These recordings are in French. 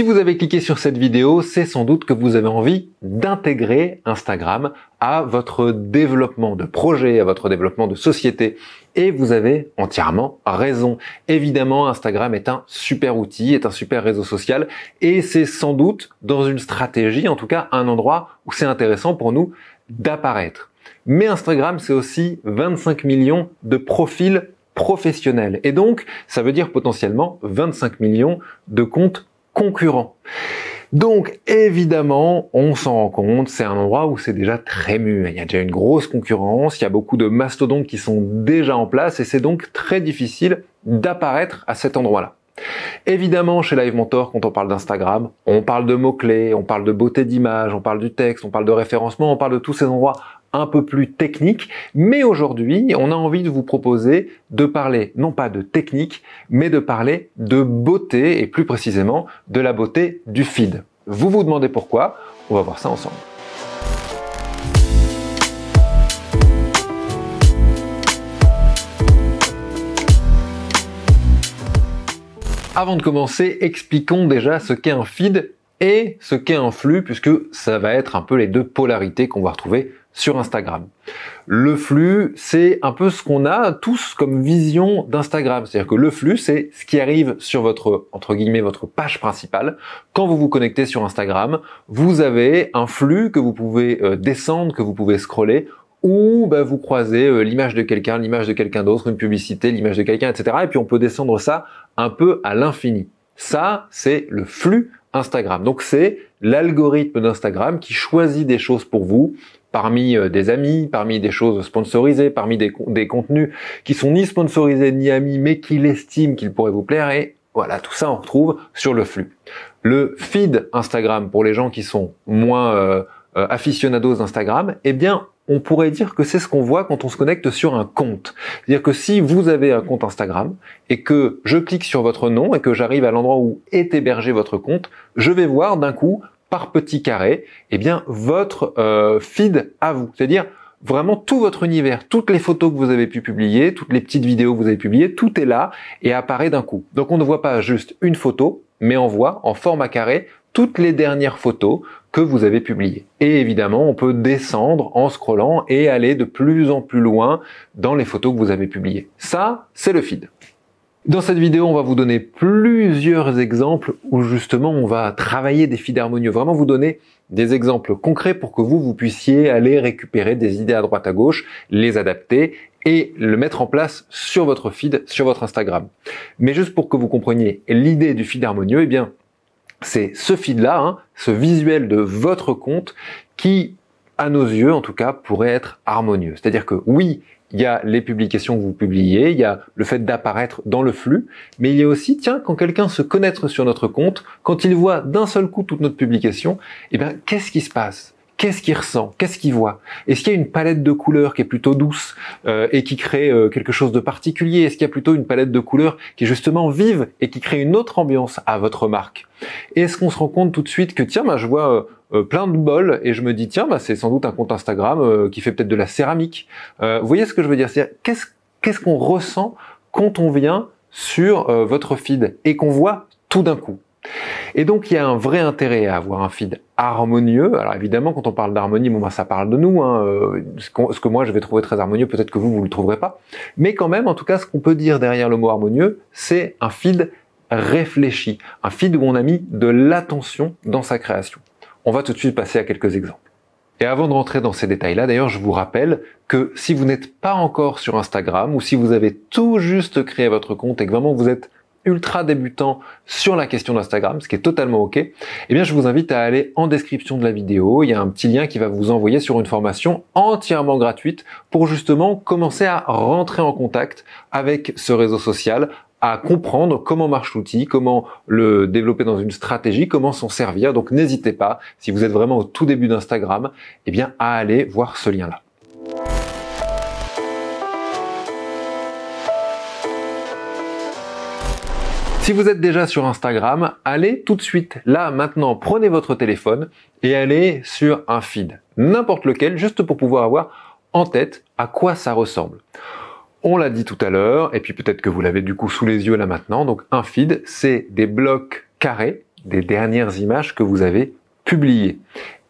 Si vous avez cliqué sur cette vidéo, c'est sans doute que vous avez envie d'intégrer Instagram à votre développement de projet, à votre développement de société. Et vous avez entièrement raison. Évidemment, Instagram est un super outil, est un super réseau social, et c'est sans doute dans une stratégie, en tout cas un endroit où c'est intéressant pour nous d'apparaître. Mais Instagram, c'est aussi 25 millions de profils professionnels. Et donc, ça veut dire potentiellement 25 millions de comptes Concurrent. Donc évidemment, on s'en rend compte, c'est un endroit où c'est déjà très mu, Il y a déjà une grosse concurrence, il y a beaucoup de mastodontes qui sont déjà en place et c'est donc très difficile d'apparaître à cet endroit-là. Évidemment, chez Live Mentor, quand on parle d'Instagram, on parle de mots-clés, on parle de beauté d'image, on parle du texte, on parle de référencement, on parle de tous ces endroits un peu plus technique. Mais aujourd'hui, on a envie de vous proposer de parler non pas de technique, mais de parler de beauté et plus précisément de la beauté du feed. Vous vous demandez pourquoi On va voir ça ensemble. Avant de commencer, expliquons déjà ce qu'est un feed et ce qu'est un flux, puisque ça va être un peu les deux polarités qu'on va retrouver sur Instagram. Le flux, c'est un peu ce qu'on a tous comme vision d'Instagram. C'est-à-dire que le flux, c'est ce qui arrive sur votre, entre guillemets, votre page principale. Quand vous vous connectez sur Instagram, vous avez un flux que vous pouvez euh, descendre, que vous pouvez scroller ou bah, vous croisez euh, l'image de quelqu'un, l'image de quelqu'un d'autre, une publicité, l'image de quelqu'un, etc. Et puis on peut descendre ça un peu à l'infini. Ça, c'est le flux Instagram. Donc c'est l'algorithme d'Instagram qui choisit des choses pour vous, parmi euh, des amis, parmi des choses sponsorisées, parmi des, contenus qui sont ni sponsorisés ni amis, mais qu'il estime qu'il pourrait vous plaire. Et voilà, tout ça, on retrouve sur le flux. Le feed Instagram, pour les gens qui sont moins euh, euh, aficionados d'Instagram, eh bien, on pourrait dire que c'est ce qu'on voit quand on se connecte sur un compte. C'est-à-dire que si vous avez un compte Instagram et que je clique sur votre nom et que j'arrive à l'endroit où est hébergé votre compte, je vais voir d'un coup par petit carré, eh bien votre euh, feed à vous, c'est-à-dire vraiment tout votre univers, toutes les photos que vous avez pu publier, toutes les petites vidéos que vous avez publiées, tout est là et apparaît d'un coup. Donc on ne voit pas juste une photo, mais on voit en format carré toutes les dernières photos que vous avez publiées. Et évidemment, on peut descendre en scrollant et aller de plus en plus loin dans les photos que vous avez publiées. Ça, c'est le feed. Dans cette vidéo, on va vous donner plusieurs exemples où justement on va travailler des feeds harmonieux, vraiment vous donner des exemples concrets pour que vous, vous puissiez aller récupérer des idées à droite à gauche, les adapter et le mettre en place sur votre feed, sur votre Instagram. Mais juste pour que vous compreniez l'idée du feed harmonieux, eh bien, c'est ce feed-là, hein, ce visuel de votre compte qui à nos yeux en tout cas, pourrait être harmonieux. C'est-à-dire que oui, il y a les publications que vous publiez, il y a le fait d'apparaître dans le flux, mais il y a aussi, tiens, quand quelqu'un se connaître sur notre compte, quand il voit d'un seul coup toute notre publication, eh bien, qu'est-ce qui se passe Qu'est-ce qu'il ressent Qu'est-ce qu'il voit Est-ce qu'il y a une palette de couleurs qui est plutôt douce euh, et qui crée euh, quelque chose de particulier Est-ce qu'il y a plutôt une palette de couleurs qui est justement vive et qui crée une autre ambiance à votre marque Et est-ce qu'on se rend compte tout de suite que tiens, bah, je vois euh, plein de bols et je me dis tiens, bah, c'est sans doute un compte Instagram qui fait peut-être de la céramique. vous voyez ce que je veux dire C'est qu'est-ce qu'est-ce qu'on ressent quand on vient sur votre feed et qu'on voit tout d'un coup et donc il y a un vrai intérêt à avoir un feed harmonieux. Alors évidemment, quand on parle d'harmonie, bon ben, ça parle de nous. Hein, euh, ce, que moi je vais trouver très harmonieux, peut-être que vous vous le trouverez pas. Mais quand même, en tout cas, ce qu'on peut dire derrière le mot harmonieux, c'est un feed réfléchi, un feed où on a mis de l'attention dans sa création. On va tout de suite passer à quelques exemples. Et avant de rentrer dans ces détails-là, d'ailleurs, je vous rappelle que si vous n'êtes pas encore sur Instagram ou si vous avez tout juste créé votre compte et que vraiment vous êtes ultra débutant sur la question d'Instagram, ce qui est totalement ok, eh bien je vous invite à aller en description de la vidéo, il y a un petit lien qui va vous envoyer sur une formation entièrement gratuite pour justement commencer à rentrer en contact avec ce réseau social, à comprendre comment marche l'outil, comment le développer dans une stratégie, comment s'en servir. Donc n'hésitez pas, si vous êtes vraiment au tout début d'Instagram, eh bien à aller voir ce lien-là. Si vous êtes déjà sur Instagram, allez tout de suite, là, maintenant, prenez votre téléphone et allez sur un feed, n'importe lequel, juste pour pouvoir avoir en tête à quoi ça ressemble. On l'a dit tout à l'heure, et puis peut-être que vous l'avez du coup sous les yeux là maintenant. Donc un feed, c'est des blocs carrés des dernières images que vous avez publiées.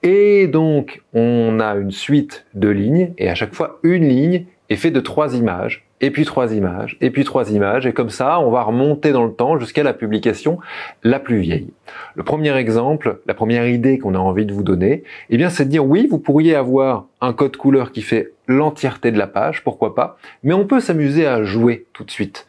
Et donc on a une suite de lignes, et à chaque fois une ligne est faite de trois images et puis trois images, et puis trois images, et comme ça, on va remonter dans le temps jusqu'à la publication la plus vieille. Le premier exemple, la première idée qu'on a envie de vous donner, eh bien, c'est de dire oui, vous pourriez avoir un code couleur qui fait l'entièreté de la page, pourquoi pas, mais on peut s'amuser à jouer tout de suite.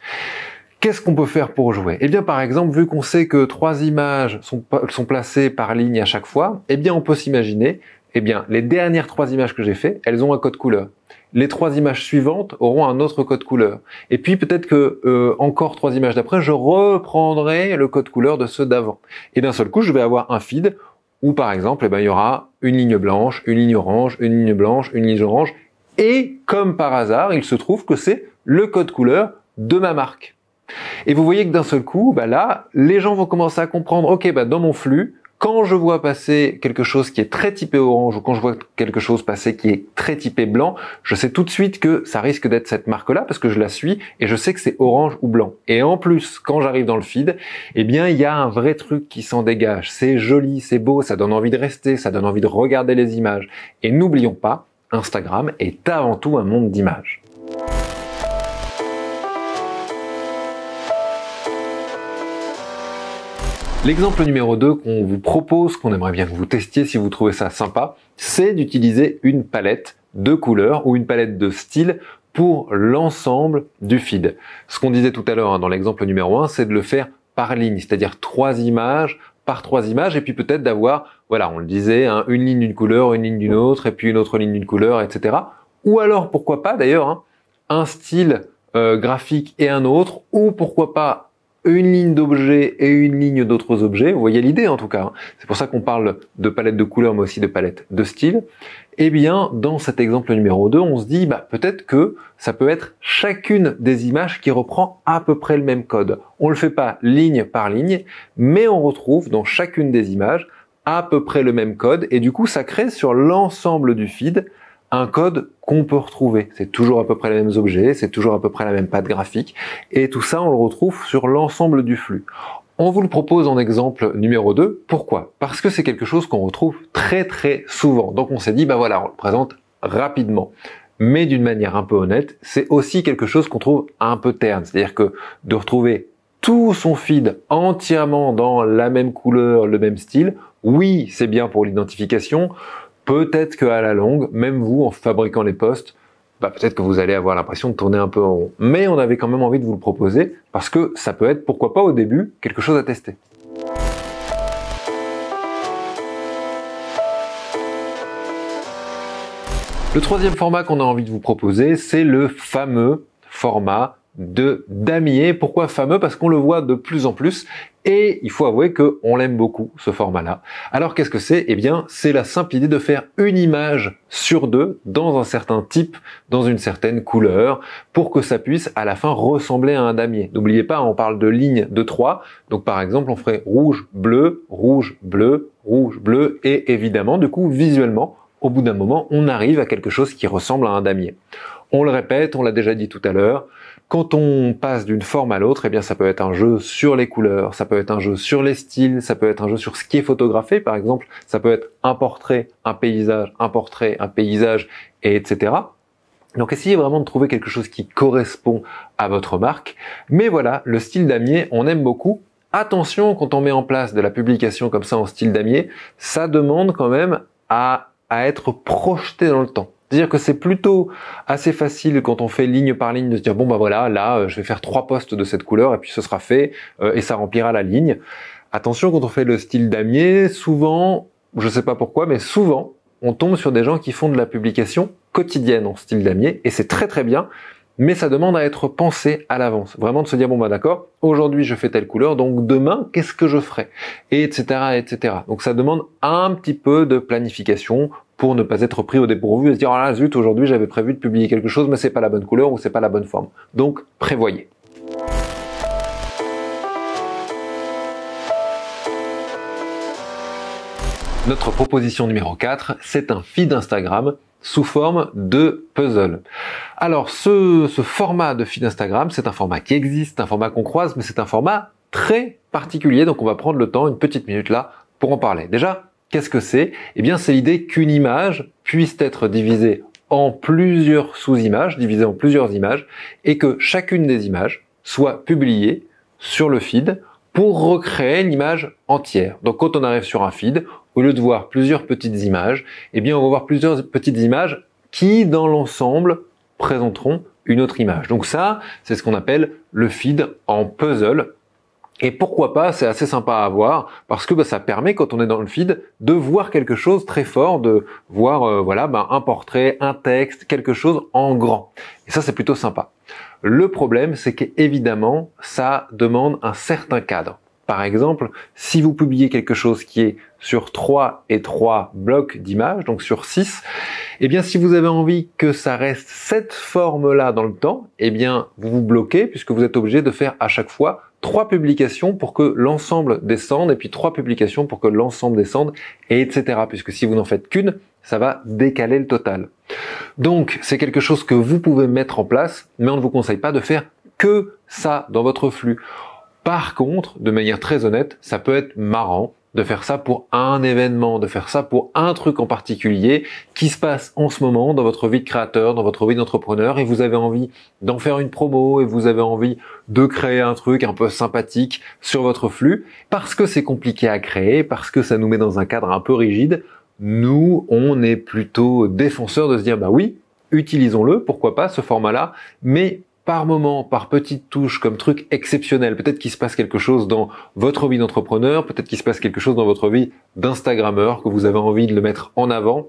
Qu'est-ce qu'on peut faire pour jouer Eh bien, par exemple, vu qu'on sait que trois images sont, placées par ligne à chaque fois, eh bien, on peut s'imaginer, eh bien, les dernières trois images que j'ai faites, elles ont un code couleur les trois images suivantes auront un autre code couleur. Et puis peut-être que euh, encore trois images d'après, je reprendrai le code couleur de ceux d'avant. Et d'un seul coup, je vais avoir un feed où par exemple, eh ben, il y aura une ligne blanche, une ligne orange, une ligne blanche, une ligne orange. Et comme par hasard, il se trouve que c'est le code couleur de ma marque. Et vous voyez que d'un seul coup, bah là, les gens vont commencer à comprendre, ok, bah dans mon flux, quand je vois passer quelque chose qui est très typé orange ou quand je vois quelque chose passer qui est très typé blanc, je sais tout de suite que ça risque d'être cette marque-là parce que je la suis et je sais que c'est orange ou blanc. Et en plus, quand j'arrive dans le feed, eh bien, il y a un vrai truc qui s'en dégage. C'est joli, c'est beau, ça donne envie de rester, ça donne envie de regarder les images. Et n'oublions pas, Instagram est avant tout un monde d'images. L'exemple numéro 2 qu'on vous propose, qu'on aimerait bien que vous testiez si vous trouvez ça sympa, c'est d'utiliser une palette de couleurs ou une palette de styles pour l'ensemble du feed. Ce qu'on disait tout à l'heure hein, dans l'exemple numéro 1, c'est de le faire par ligne, c'est-à-dire trois images par trois images, et puis peut-être d'avoir, voilà, on le disait, hein, une ligne d'une couleur, une ligne d'une autre, et puis une autre ligne d'une couleur, etc. Ou alors, pourquoi pas d'ailleurs, hein, un style euh, graphique et un autre, ou pourquoi pas une ligne d'objets et une ligne d'autres objets. Vous voyez l'idée en tout cas. Hein. C'est pour ça qu'on parle de palette de couleurs, mais aussi de palette de style. Eh bien, dans cet exemple numéro 2, on se dit bah, peut-être que ça peut être chacune des images qui reprend à peu près le même code. On ne le fait pas ligne par ligne, mais on retrouve dans chacune des images à peu près le même code, et du coup ça crée sur l'ensemble du feed un code qu'on peut retrouver. C'est toujours à peu près les mêmes objets, c'est toujours à peu près la même pâte graphique, et tout ça, on le retrouve sur l'ensemble du flux. On vous le propose en exemple numéro 2. Pourquoi Parce que c'est quelque chose qu'on retrouve très très souvent. Donc on s'est dit, bah voilà, on le présente rapidement mais d'une manière un peu honnête, c'est aussi quelque chose qu'on trouve un peu terne. C'est-à-dire que de retrouver tout son feed entièrement dans la même couleur, le même style, oui, c'est bien pour l'identification peut-être qu'à la longue, même vous, en fabriquant les postes, bah, peut-être que vous allez avoir l'impression de tourner un peu en rond. Mais on avait quand même envie de vous le proposer parce que ça peut être, pourquoi pas au début, quelque chose à tester. Le troisième format qu'on a envie de vous proposer, c'est le fameux format de damier. Pourquoi fameux Parce qu'on le voit de plus en plus et il faut avouer qu'on l'aime beaucoup, ce format-là. Alors qu'est-ce que c'est Eh bien, c'est la simple idée de faire une image sur deux dans un certain type, dans une certaine couleur, pour que ça puisse à la fin ressembler à un damier. N'oubliez pas, on parle de lignes de trois. Donc par exemple, on ferait rouge, bleu, rouge, bleu, rouge, bleu. Et évidemment, du coup, visuellement, au bout d'un moment, on arrive à quelque chose qui ressemble à un damier. On le répète, on l'a déjà dit tout à l'heure, quand on passe d'une forme à l'autre, eh bien ça peut être un jeu sur les couleurs, ça peut être un jeu sur les styles, ça peut être un jeu sur ce qui est photographé, par exemple, ça peut être un portrait, un paysage, un portrait, un paysage, etc. Donc essayez vraiment de trouver quelque chose qui correspond à votre marque. Mais voilà, le style damier, on aime beaucoup. Attention quand on met en place de la publication comme ça en style damier, ça demande quand même à être projeté dans le temps. C'est-à-dire que c'est plutôt assez facile quand on fait ligne par ligne de se dire bon bah voilà, là euh, je vais faire trois postes de cette couleur et puis ce sera fait euh, et ça remplira la ligne. Attention quand on fait le style damier, souvent, je sais pas pourquoi, mais souvent on tombe sur des gens qui font de la publication quotidienne en style damier et c'est très très bien mais ça demande à être pensé à l'avance. Vraiment de se dire, bon bah d'accord, aujourd'hui je fais telle couleur, donc demain, qu'est-ce que je ferai Et etc., etc. Donc ça demande un petit peu de planification pour ne pas être pris au dépourvu et se dire, ah zut, aujourd'hui j'avais prévu de publier quelque chose, mais c'est pas la bonne couleur ou c'est pas la bonne forme. Donc prévoyez. Notre proposition numéro 4, c'est un feed Instagram sous forme de puzzle. Alors ce, format de feed Instagram, c'est un format qui existe, un format qu'on croise, mais c'est un format très particulier, donc on va prendre le temps, une petite minute là, pour en parler. Déjà, qu'est-ce que c'est Eh bien c'est l'idée qu'une image puisse être divisée en plusieurs sous-images, divisée en plusieurs images, et que chacune des images soit publiée sur le feed pour recréer une image entière. Donc quand on arrive sur un feed, au lieu de voir plusieurs petites images, eh bien on va voir plusieurs petites images qui dans l'ensemble présenteront une autre image. Donc ça, c'est ce qu'on appelle le feed en puzzle. Et pourquoi pas, c'est assez sympa à voir parce que bah, ça permet quand on est dans le feed de voir quelque chose très fort, de voir euh, voilà bah, un portrait, un texte, quelque chose en grand. Et ça c'est plutôt sympa. Le problème, c'est qu'évidemment, ça demande un certain cadre. Par exemple, si vous publiez quelque chose qui est sur 3 et 3 blocs d'images, donc sur 6, eh bien si vous avez envie que ça reste cette forme-là dans le temps, eh bien vous vous bloquez puisque vous êtes obligé de faire à chaque fois trois publications pour que l'ensemble descende et puis trois publications pour que l'ensemble descende et etc. Puisque si vous n'en faites qu'une, ça va décaler le total. Donc c'est quelque chose que vous pouvez mettre en place, mais on ne vous conseille pas de faire que ça dans votre flux. Par contre, de manière très honnête, ça peut être marrant de faire ça pour un événement, de faire ça pour un truc en particulier qui se passe en ce moment dans votre vie de créateur, dans votre vie d'entrepreneur, et vous avez envie d'en faire une promo, et vous avez envie de créer un truc un peu sympathique sur votre flux, parce que c'est compliqué à créer, parce que ça nous met dans un cadre un peu rigide, nous, on est plutôt défenseur de se dire, bah oui, utilisons-le, pourquoi pas, ce format-là, mais par moment, par petites touches, comme truc exceptionnel. Peut-être qu'il se passe quelque chose dans votre vie d'entrepreneur, peut-être qu'il se passe quelque chose dans votre vie d'Instagrammeur, que vous avez envie de le mettre en avant.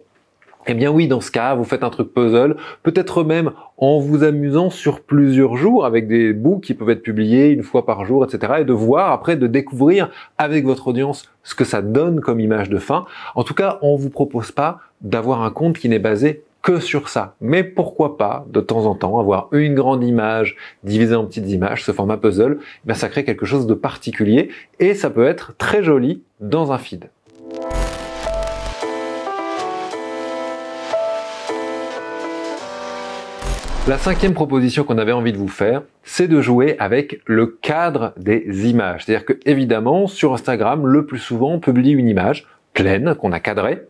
Eh bien oui, dans ce cas, vous faites un truc puzzle, peut-être même en vous amusant sur plusieurs jours avec des bouts qui peuvent être publiés une fois par jour, etc. Et de voir après, de découvrir avec votre audience ce que ça donne comme image de fin. En tout cas, on vous propose pas d'avoir un compte qui n'est basé que sur ça. Mais pourquoi pas, de temps en temps, avoir une grande image divisée en petites images, ce format puzzle, eh bien ça crée quelque chose de particulier et ça peut être très joli dans un feed. La cinquième proposition qu'on avait envie de vous faire, c'est de jouer avec le cadre des images. C'est-à-dire que, évidemment, sur Instagram, le plus souvent, on publie une image pleine qu'on a cadrée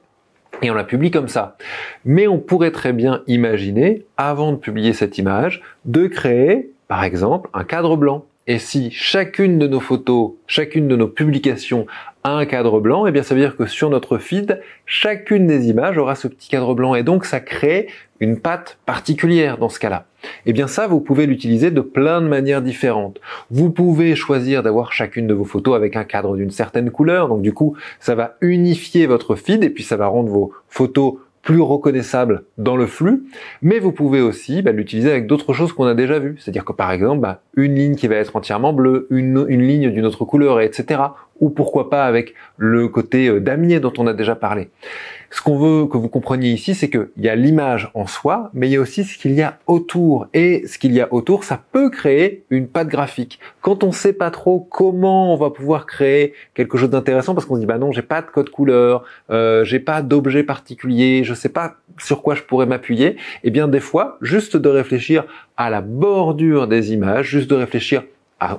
et on la publie comme ça. Mais on pourrait très bien imaginer, avant de publier cette image, de créer, par exemple, un cadre blanc et si chacune de nos photos, chacune de nos publications a un cadre blanc, eh bien ça veut dire que sur notre feed, chacune des images aura ce petit cadre blanc et donc ça crée une patte particulière dans ce cas-là. Eh bien ça, vous pouvez l'utiliser de plein de manières différentes. Vous pouvez choisir d'avoir chacune de vos photos avec un cadre d'une certaine couleur, donc du coup ça va unifier votre feed et puis ça va rendre vos photos plus reconnaissable dans le flux, mais vous pouvez aussi bah, l'utiliser avec d'autres choses qu'on a déjà vues. C'est-à-dire que par exemple, bah, une ligne qui va être entièrement bleue, une, une ligne d'une autre couleur, etc ou pourquoi pas avec le côté euh, damier dont on a déjà parlé. Ce qu'on veut que vous compreniez ici, c'est qu'il y a l'image en soi, mais il y a aussi ce qu'il y a autour. Et ce qu'il y a autour, ça peut créer une patte graphique. Quand on ne sait pas trop comment on va pouvoir créer quelque chose d'intéressant, parce qu'on se dit bah non, j'ai pas de code couleur, euh, j'ai pas d'objet particulier, je ne sais pas sur quoi je pourrais m'appuyer. Et eh bien des fois, juste de réfléchir à la bordure des images, juste de réfléchir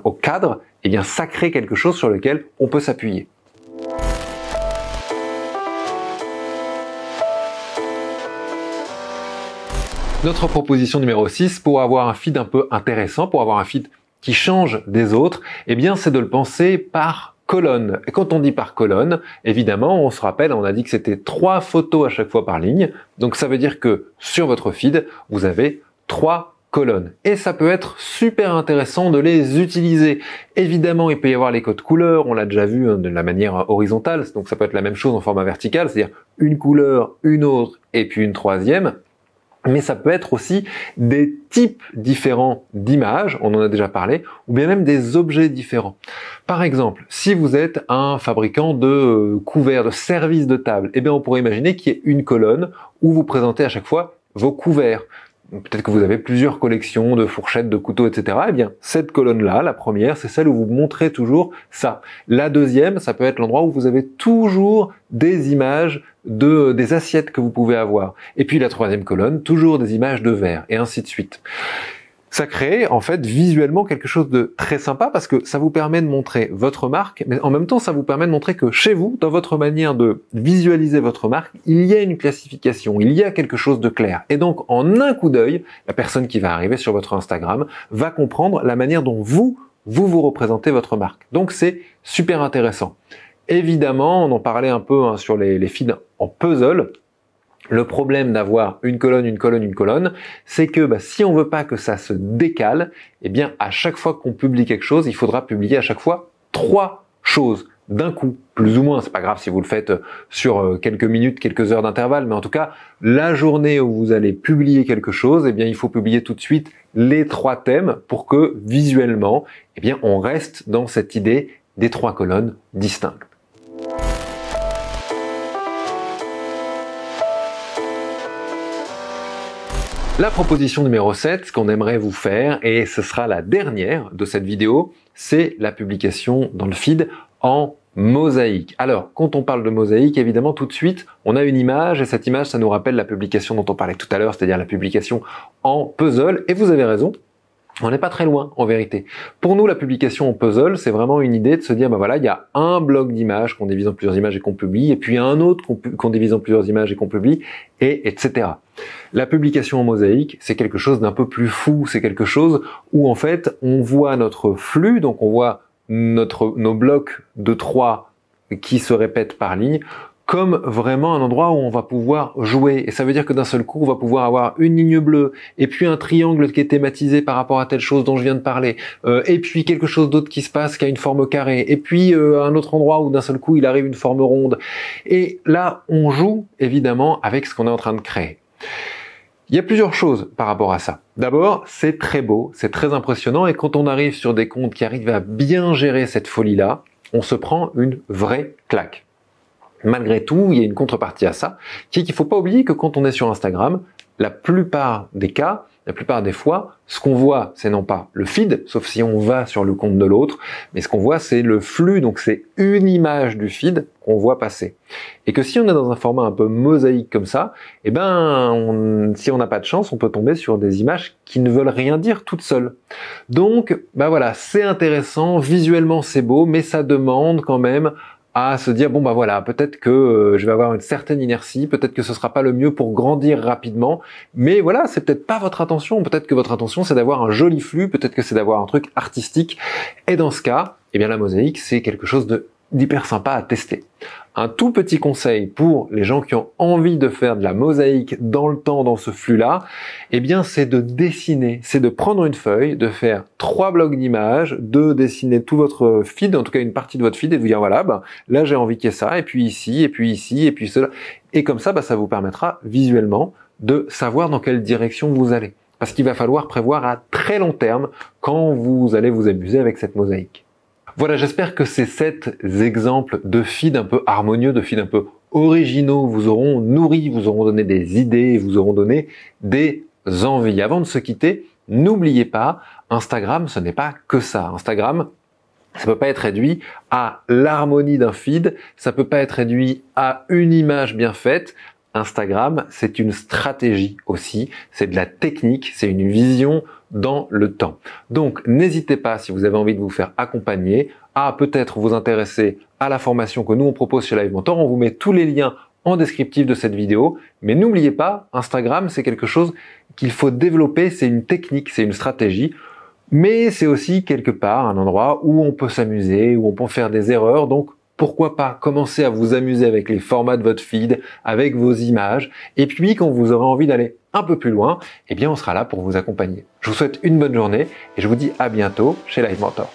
au cadre, eh bien, ça crée quelque chose sur lequel on peut s'appuyer. Notre proposition numéro 6, pour avoir un feed un peu intéressant, pour avoir un feed qui change des autres, eh bien, c'est de le penser par colonne. Et quand on dit par colonne, évidemment, on se rappelle, on a dit que c'était trois photos à chaque fois par ligne. Donc, ça veut dire que sur votre feed, vous avez trois et ça peut être super intéressant de les utiliser. Évidemment, il peut y avoir les codes couleurs, on l'a déjà vu hein, de la manière horizontale, donc ça peut être la même chose en format vertical, c'est-à-dire une couleur, une autre, et puis une troisième mais ça peut être aussi des types différents d'images, on en a déjà parlé, ou bien même des objets différents. Par exemple, si vous êtes un fabricant de euh, couverts, de services de table, eh bien on pourrait imaginer qu'il y ait une colonne où vous présentez à chaque fois vos couverts peut-être que vous avez plusieurs collections de fourchettes, de couteaux, etc. Eh bien, cette colonne-là, la première, c'est celle où vous montrez toujours ça. La deuxième, ça peut être l'endroit où vous avez toujours des images de, des assiettes que vous pouvez avoir. Et puis la troisième colonne, toujours des images de verre, et ainsi de suite ça crée en fait visuellement quelque chose de très sympa parce que ça vous permet de montrer votre marque, mais en même temps ça vous permet de montrer que chez vous, dans votre manière de visualiser votre marque, il y a une classification, il y a quelque chose de clair. Et donc en un coup d'œil, la personne qui va arriver sur votre Instagram va comprendre la manière dont vous, vous vous représentez votre marque. Donc c'est super intéressant. Évidemment, on en parlait un peu hein, sur les, les feeds en puzzle. Le problème d'avoir une colonne, une colonne, une colonne, c'est que bah, si on veut pas que ça se décale, eh bien à chaque fois qu'on publie quelque chose, il faudra publier à chaque fois trois choses d'un coup, plus ou moins. C'est pas grave si vous le faites euh, sur euh, quelques minutes, quelques heures d'intervalle, mais en tout cas, la journée où vous allez publier quelque chose, eh bien il faut publier tout de suite les trois thèmes pour que visuellement, eh bien on reste dans cette idée des trois colonnes distinctes. La proposition numéro 7 qu'on aimerait vous faire, et ce sera la dernière de cette vidéo, c'est la publication dans le feed en mosaïque. Alors, quand on parle de mosaïque, évidemment, tout de suite, on a une image, et cette image, ça nous rappelle la publication dont on parlait tout à l'heure, c'est-à-dire la publication en puzzle, et vous avez raison, on n'est pas très loin en vérité. Pour nous, la publication en puzzle, c'est vraiment une idée de se dire, bah voilà, il y a un bloc d'images qu'on divise en plusieurs images et qu'on publie, et puis un autre qu'on divise en plusieurs images et qu'on publie, et etc. La publication en mosaïque, c'est quelque chose d'un peu plus fou, c'est quelque chose où en fait on voit notre flux, donc on voit notre, nos blocs de trois qui se répètent par ligne comme vraiment un endroit où on va pouvoir jouer. Et ça veut dire que d'un seul coup, on va pouvoir avoir une ligne bleue, et puis un triangle qui est thématisé par rapport à telle chose dont je viens de parler, euh, et puis quelque chose d'autre qui se passe qui a une forme carrée, et puis euh, un autre endroit où d'un seul coup il arrive une forme ronde. Et là, on joue évidemment avec ce qu'on est en train de créer. Il y a plusieurs choses par rapport à ça. D'abord, c'est très beau, c'est très impressionnant, et quand on arrive sur des comptes qui arrivent à bien gérer cette folie-là, on se prend une vraie claque malgré tout, il y a une contrepartie à ça, qui est qu'il ne faut pas oublier que quand on est sur Instagram, la plupart des cas, la plupart des fois, ce qu'on voit, c'est non pas le feed, sauf si on va sur le compte de l'autre, mais ce qu'on voit, c'est le flux, donc c'est une image du feed qu'on voit passer. Et que si on est dans un format un peu mosaïque comme ça, eh ben, si on n'a pas de chance, on peut tomber sur des images qui ne veulent rien dire toutes seules. Donc, bah voilà, c'est intéressant, visuellement c'est beau, mais ça demande quand même à se dire bon bah voilà peut-être que euh, je vais avoir une certaine inertie, peut-être que ce sera pas le mieux pour grandir rapidement, mais voilà c'est peut-être pas votre intention, peut-être que votre intention c'est d'avoir un joli flux, peut-être que c'est d'avoir un truc artistique, et dans ce cas, eh bien la mosaïque c'est quelque chose de d'hyper sympa à tester. Un tout petit conseil pour les gens qui ont envie de faire de la mosaïque dans le temps, dans ce flux-là, eh bien, c'est de dessiner, c'est de prendre une feuille, de faire trois blocs d'images, de dessiner tout votre feed, en tout cas une partie de votre feed, et de vous dire voilà, ben, là j'ai envie qu'il y ait ça, et puis ici, et puis ici, et puis cela. Et comme ça, ben, ça vous permettra visuellement de savoir dans quelle direction vous allez. Parce qu'il va falloir prévoir à très long terme quand vous allez vous amuser avec cette mosaïque. Voilà, j'espère que ces sept exemples de feed un peu harmonieux, de feed un peu originaux vous auront nourri, vous auront donné des idées, vous auront donné des envies. Avant de se quitter, n'oubliez pas, Instagram, ce n'est pas que ça. Instagram, ça peut pas être réduit à l'harmonie d'un feed, ça peut pas être réduit à une image bien faite. Instagram, c'est une stratégie aussi, c'est de la technique, c'est une vision dans le temps. Donc n'hésitez pas si vous avez envie de vous faire accompagner à peut-être vous intéresser à la formation que nous on propose chez Live Mentor. On vous met tous les liens en descriptif de cette vidéo. Mais n'oubliez pas, Instagram, c'est quelque chose qu'il faut développer, c'est une technique, c'est une stratégie. Mais c'est aussi quelque part un endroit où on peut s'amuser, où on peut faire des erreurs. Donc pourquoi pas commencer à vous amuser avec les formats de votre feed, avec vos images, et puis quand vous aurez envie d'aller un peu plus loin, eh bien on sera là pour vous accompagner. Je vous souhaite une bonne journée et je vous dis à bientôt chez Live Mentor.